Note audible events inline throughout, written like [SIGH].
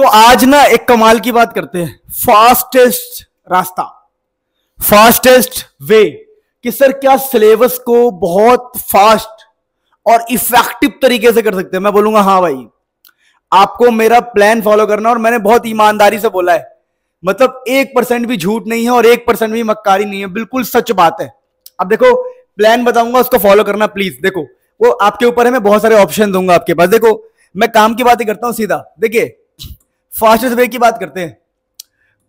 तो आज ना एक कमाल की बात करते हैं फास्टेस्ट रास्ता फास्टेस्ट वे कि सर क्या सिलेबस को बहुत फास्ट और इफेक्टिव तरीके से कर सकते हैं मैं बोलूंगा हाँ भाई आपको मेरा प्लान फॉलो करना और मैंने बहुत ईमानदारी से बोला है मतलब एक परसेंट भी झूठ नहीं है और एक परसेंट भी मक्कारी नहीं है बिल्कुल सच बात है अब देखो प्लान बताऊंगा उसको फॉलो करना प्लीज देखो वो आपके ऊपर है मैं बहुत सारे ऑप्शन दूंगा आपके पास देखो मैं काम की बात ही करता हूं सीधा देखिए फास्टेस्ट वे की बात करते हैं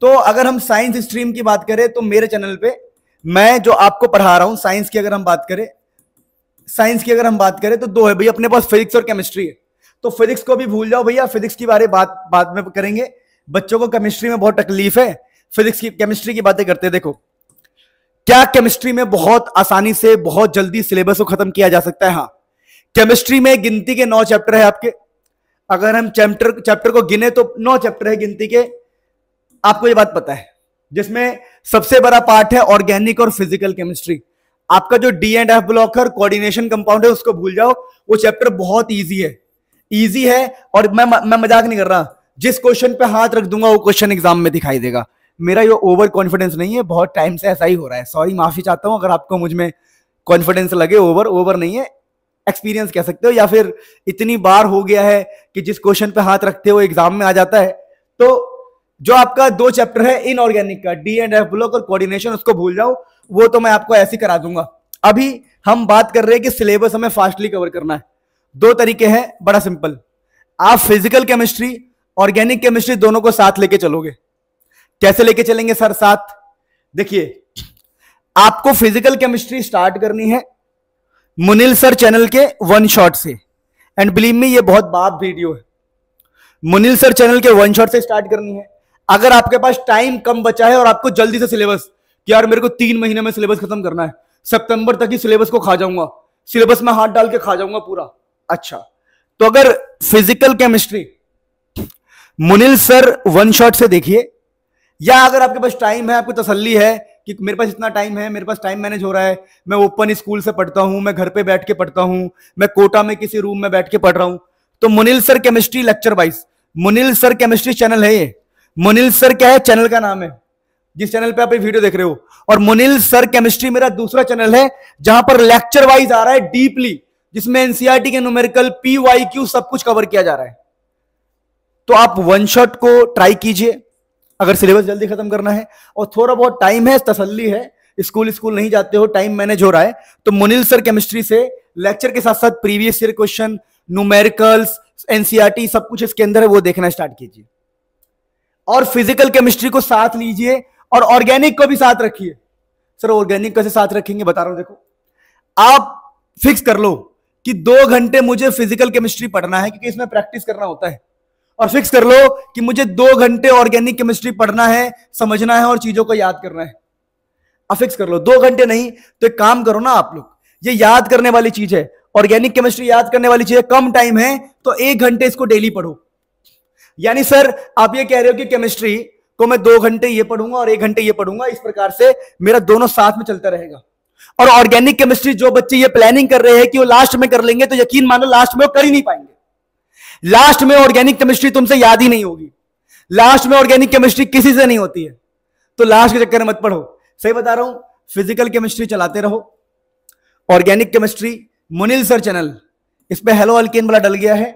तो अगर हम साइंस स्ट्रीम की बात करें तो मेरे चैनल पे मैं जो आपको पढ़ा रहा हूं साइंस की अगर हम बात करें साइंस की अगर हम बात करें तो दो है भैया अपने पास फिजिक्स और केमिस्ट्री है तो फिजिक्स को भी भूल जाओ भैया फिजिक्स की बारे बात बाद में करेंगे बच्चों को केमिस्ट्री में बहुत तकलीफ है फिजिक्स की केमिस्ट्री की बातें करते देखो क्या केमिस्ट्री में बहुत आसानी से बहुत जल्दी सिलेबस को खत्म किया जा सकता है हाँ केमिस्ट्री में गिनती के नौ चैप्टर है आपके अगर हम चैप्टर चैप्टर को गिने तो नौ चैप्टर है गिनती के आपको ये बात पता है जिसमें सबसे बड़ा पार्ट है ऑर्गेनिक और फिजिकल केमिस्ट्री आपका जो डी एंड एफ ब्लॉक है कोऑर्डिनेशन कंपाउंड है उसको भूल जाओ वो चैप्टर बहुत ईजी है ईजी है और मैं मैं मजाक नहीं कर रहा जिस क्वेश्चन पे हाथ रख दूंगा वो क्वेश्चन एग्जाम में दिखाई देगा मेरा ये ओवर कॉन्फिडेंस नहीं है बहुत टाइम से ऐसा ही हो रहा है सॉरी माफी चाहता हूँ अगर आपको मुझ में कॉन्फिडेंस लगे ओवर ओवर नहीं है एक्सपीरियंस कह सकते हो या फिर इतनी बार हो गया है कि जिस क्वेश्चन पे हाथ रखते हो एग्जाम में आ जाता है तो जो आपका दो चैप्टर है इनऑर्गेनिक का डी एंड एफ ब्लॉक और कोऑर्डिनेशन उसको भूल जाओ वो तो मैं आपको ऐसे करा दूंगा अभी हम बात कर रहे हैं कि सिलेबस हमें फास्टली कवर करना है दो तरीके हैं बड़ा सिंपल आप फिजिकल केमिस्ट्री ऑर्गेनिक केमिस्ट्री दोनों को साथ लेके चलोगे कैसे लेके चलेंगे सर साथ देखिए आपको फिजिकल केमिस्ट्री स्टार्ट करनी है मुनिल सर चैनल के वन शॉट से एंड बिलीव मी ये बहुत बाप वीडियो है मुनिल सर चैनल के वन शॉट से स्टार्ट करनी है अगर आपके पास टाइम कम बचा है और आपको जल्दी से सिलेबस कि यार मेरे को तीन महीने में सिलेबस खत्म करना है सितंबर तक ही सिलेबस को खा जाऊंगा सिलेबस में हाथ डाल के खा जाऊंगा पूरा अच्छा तो अगर physical chemistry Munil sir one shot से देखिए या अगर आपके पास टाइम है आपको तसल्ली है कि मेरे पास इतना टाइम है मेरे पास टाइम मैनेज हो रहा है मैं ओपन स्कूल से पढ़ता हूँ मैं घर पे बैठ के पढ़ता हूँ मैं कोटा में किसी रूम में बैठ के पढ़ रहा हूँ तो Munil sir chemistry lecture wise Munil sir chemistry channel है ये मुनिल सर क्या है चैनल का नाम है जिस चैनल पे आप ये वीडियो देख रहे हो और मुनिल सर केमिस्ट्री मेरा दूसरा चैनल है जहां पर लेक्चर वाइज आ रहा है डीपली जिसमें एनसीआरटी e के न्यूमेरिकल पी सब कुछ कवर किया जा रहा है तो आप वन शॉट को ट्राई कीजिए अगर सिलेबस जल्दी खत्म करना है और थोड़ा बहुत टाइम है तसल्ली है स्कूल स्कूल नहीं जाते हो टाइम मैनेज हो रहा है तो मुनिल सर केमिस्ट्री से लेक्चर के साथ साथ previous year question numericals NCERT सब कुछ इसके अंदर है वो देखना स्टार्ट कीजिए और फिजिकल केमिस्ट्री को साथ लीजिए और ऑर्गेनिक को भी साथ रखिए सर ऑर्गेनिक कैसे साथ रखेंगे बता रहा हूं देखो आप फिक्स कर लो कि दो घंटे मुझे फिजिकल केमिस्ट्री पढ़ना है क्योंकि इसमें प्रैक्टिस करना होता है और फिक्स कर लो कि मुझे दो घंटे ऑर्गेनिक केमिस्ट्री पढ़ना है समझना है और चीजों को याद करना है अब फिक्स कर लो दो घंटे नहीं तो एक काम करो ना आप लोग ये याद करने वाली चीज है ऑर्गेनिक केमिस्ट्री याद करने वाली चीज है कम टाइम है तो एक घंटे इसको डेली पढ़ो यानी सर आप ये कह रहे हो कि केमिस्ट्री को मैं दो घंटे ये पढ़ूंगा और एक घंटे ये पढ़ूंगा इस प्रकार से मेरा दोनों साथ में चलता रहेगा और ऑर्गेनिक केमिस्ट्री जो बच्चे ये प्लानिंग कर रहे हैं कि वो लास्ट में कर लेंगे तो यकीन मानो लास्ट में वो कर ही नहीं पाएंगे लास्ट में ऑर्गेनिक केमिस्ट्री तुमसे याद ही नहीं होगी लास्ट में ऑर्गेनिक केमिस्ट्री किसी से नहीं होती है तो लास्ट के चक्कर मत पढ़ो सही बता रहा हूं फिजिकल केमिस्ट्री चलाते रहो organic chemistry Munil sir channel इस पर हेलो अल्किन वाला डल गया है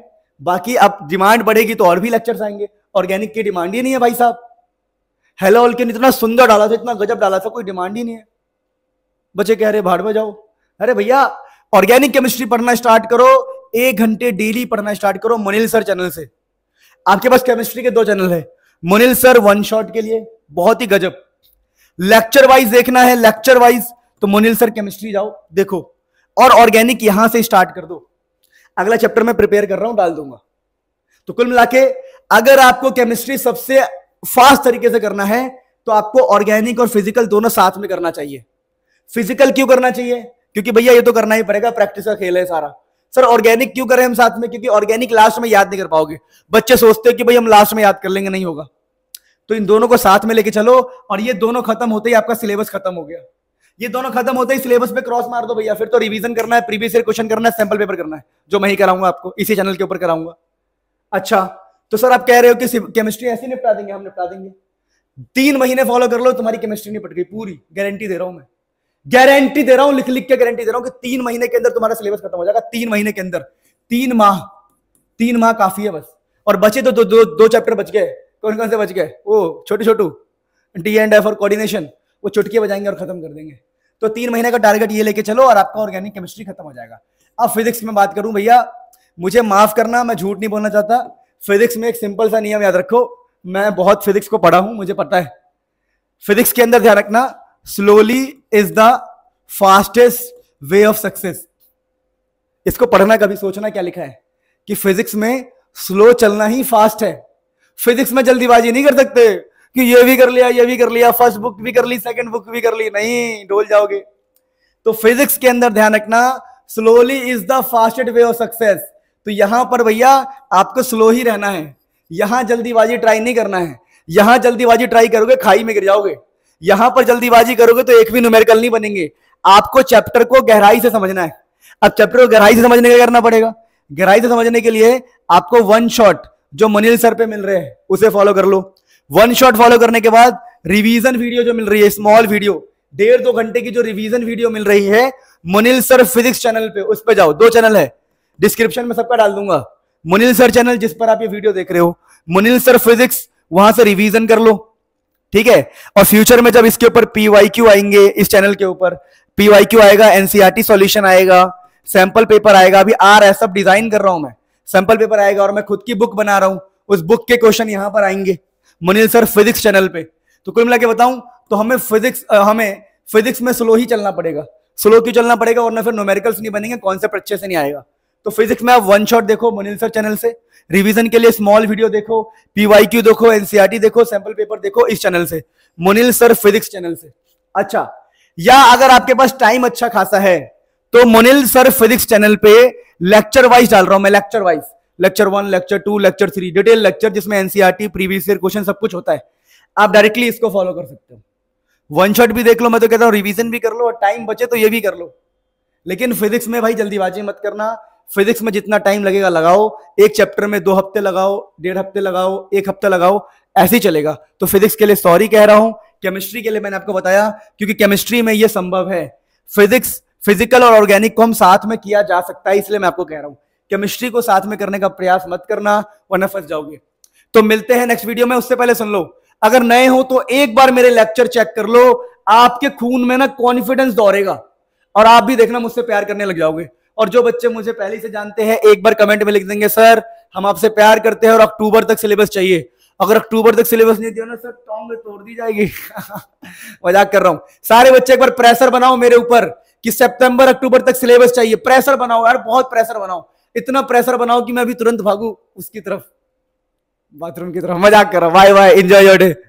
बाकी अब डिमांड बढ़ेगी तो और भी लेक्चर्स आएंगे ऑर्गेनिक की डिमांड ही नहीं है भाई साहब हेलो अल्किन इतना सुंदर डाला था इतना गजब डाला था कोई डिमांड ही नहीं है बच्चे कह रहे भाड़ में जाओ अरे भैया ऑर्गेनिक केमिस्ट्री पढ़ना स्टार्ट करो एक घंटे डेली पढ़ना स्टार्ट करो मुनिल सर चैनल से आपके पास केमिस्ट्री के दो चैनल है मुनिल सर वन शॉट के लिए बहुत ही गजब लेक्चर वाइज देखना है लेक्चर वाइज तो मुनिल सर केमिस्ट्री जाओ देखो और ऑर्गेनिक यहां से स्टार्ट कर दो अगला चैप्टर में प्रिपेयर कर रहा हूं डाल दूंगा तो कुल मिला के अगर आपको केमिस्ट्री सबसे फास्ट तरीके से करना है तो आपको ऑर्गेनिक और फिजिकल दोनों साथ में करना चाहिए फिजिकल क्यों करना चाहिए क्योंकि भैया ये तो करना ही पड़ेगा प्रैक्टिस का खेल है सारा सर ऑर्गेनिक क्यों करें हम साथ में क्योंकि ऑर्गेनिक लास्ट में याद नहीं कर पाओगे बच्चे सोचते हैं कि भाई हम लास्ट में याद कर लेंगे नहीं होगा तो इन दोनों को साथ में लेके चलो और ये दोनों खत्म होते ही आपका सिलेबस खत्म हो गया ये दोनों खत्म होते ही सिलेबस पे क्रॉस मार दो भैया फिर तो रिवीजन करना है प्रीवियस ईयर क्वेश्चन करना है सैंपल पेपर करना है जो मैं ही कराऊंगा आपको इसी चैनल के ऊपर कराऊंगा अच्छा तो सर आप कह रहे हो कि केमिस्ट्री ऐसे निपटा देंगे हम निपटा देंगे तीन महीने फॉलो कर लो तुम्हारी केमिस्ट्री निपट गई पूरी गारंटी दे रहा हूं मैं गारंटी दे रहा हूं लिख लिख के गारंटी दे रहा हूं कि तीन महीने के अंदर तुम्हारा सिलेबस खत्म हो जाएगा तीन महीने के अंदर तीन माह तीन माह काफी है बस और बचे तो दो दो, दो चैप्टर बच गए कौन कौन से बच गए वो छोटू छोटू डी एंड एफ और कोऑर्डिनेशन वो चुटकी बजाएंगे और खत्म कर देंगे तो तीन महीने का टारगेट ये लेके चलो और आपका ऑर्गेनिक केमिस्ट्री खत्म हो जाएगा अब फिजिक्स में बात करूं भैया मुझे माफ करना मैं झूठ नहीं बोलना चाहता फिजिक्स में एक सिंपल सा नियम याद रखो मैं बहुत फिजिक्स को पढ़ा हूं मुझे पता है फिजिक्स के अंदर ध्यान रखना slowly is the fastest way of success इसको पढ़ना कभी सोचना क्या लिखा है कि फिजिक्स में स्लो चलना ही फास्ट है फिजिक्स में जल्दीबाजी नहीं कर सकते कि ये भी कर लिया ये भी कर लिया फर्स्ट बुक भी कर ली सेकंड बुक भी कर ली नहीं डोल जाओगे तो फिजिक्स के अंदर ध्यान रखना slowly is the fastest way of success तो यहां पर भैया आपको स्लो ही रहना है यहां जल्दीबाजी ट्राई नहीं करना है यहां जल्दीबाजी ट्राई करोगे खाई में गिर जाओगे यहां पर जल्दीबाजी करोगे तो एक भी न्यूमेरिकल नहीं बनेंगे आपको चैप्टर को गहराई से समझना है अब चैप्टर को गहराई से समझने का करना पड़ेगा गहराई से समझने के लिए आपको वन शॉट जो मनील सर पे मिल रहे हैं उसे फॉलो कर लो वन शॉट फॉलो करने के बाद रिवीजन वीडियो जो मिल रही है स्मॉल वीडियो डेढ़ दो घंटे की जो रिवीजन वीडियो मिल रही है मुनिल सर फिजिक्स चैनल पे उस पर जाओ दो चैनल है डिस्क्रिप्शन में सबका डाल दूंगा मुनिल सर चैनल जिस पर आप ये वीडियो देख रहे हो मुनिल सर फिजिक्स वहां से रिवीजन कर लो ठीक है और फ्यूचर में जब इसके ऊपर पीवाई क्यू आएंगे इस चैनल के ऊपर पीवाई क्यू आएगा एनसीआरटी सॉल्यूशन e आएगा सैंपल पेपर आएगा अभी आर रहा है सब डिजाइन कर रहा हूं मैं सैंपल पेपर आएगा और मैं खुद की बुक बना रहा हूं उस बुक के क्वेश्चन यहां पर आएंगे मुनिल सर फिजिक्स चैनल पे तो कुल मिला के बताऊं तो हमें फिजिक्स हमें फिजिक्स में स्लो ही चलना पड़ेगा स्लो क्यों चलना पड़ेगा और ना फिर न्यूमेरिकल्स नहीं बनेंगे कॉन्सेप्ट अच्छे से नहीं आएगा तो फिजिक्स में आप वन शॉट देखो मनील सर चैनल से रिवीजन के लिए स्मॉल वीडियो देखो पीवाई देखो एनसीआरटी e देखो सैंपल पेपर देखो इस चैनल से मुनिल सर फिजिक्स चैनल से अच्छा या अगर आपके पास टाइम अच्छा खासा है तो मुनिल सर फिजिक्स चैनल पे लेक्चर वाइज डाल रहा हूं मैं lecture wise lecture one lecture two lecture three detail lecture जिसमें एनसीआरटी प्रीवियस ईयर क्वेश्चन सब कुछ होता है आप डायरेक्टली इसको फॉलो कर सकते हो वन शॉट भी देख लो मैं तो कहता हूँ रिविजन भी कर लो और टाइम बचे तो ये भी कर लो लेकिन फिजिक्स में भाई जल्दीबाजी मत करना फिजिक्स में जितना टाइम लगेगा लगाओ एक चैप्टर में दो हफ्ते लगाओ डेढ़ हफ्ते लगाओ एक हफ्ता लगाओ ऐसे ही चलेगा तो फिजिक्स के लिए सॉरी कह रहा हूं केमिस्ट्री के लिए मैंने आपको बताया क्योंकि केमिस्ट्री में यह संभव है फिजिक्स फिजिकल और ऑर्गेनिक को हम साथ में किया जा सकता है इसलिए मैं आपको कह रहा हूं केमिस्ट्री को साथ में करने का प्रयास मत करना वरना फंस जाओगे तो मिलते हैं नेक्स्ट वीडियो में उससे पहले सुन लो अगर नए हो तो एक बार मेरे लेक्चर चेक कर लो आपके खून में ना कॉन्फिडेंस दौड़ेगा और आप भी देखना मुझसे प्यार करने लग जाओगे और जो बच्चे मुझे पहले से जानते हैं एक बार कमेंट में लिख देंगे सर हम आपसे प्यार करते हैं और अक्टूबर तक सिलेबस चाहिए अगर अक्टूबर तक सिलेबस नहीं दिया ना सर टोंग तोड़ दी जाएगी [LAUGHS] मजाक कर रहा हूँ सारे बच्चे एक बार प्रेशर बनाओ मेरे ऊपर कि सितंबर अक्टूबर तक सिलेबस चाहिए प्रेशर बनाओ यार बहुत प्रेशर बनाओ इतना प्रेशर बनाओ कि मैं अभी तुरंत भागू उसकी तरफ बाथरूम की तरफ मजाक कर रहा हूँ bye bye enjoy your day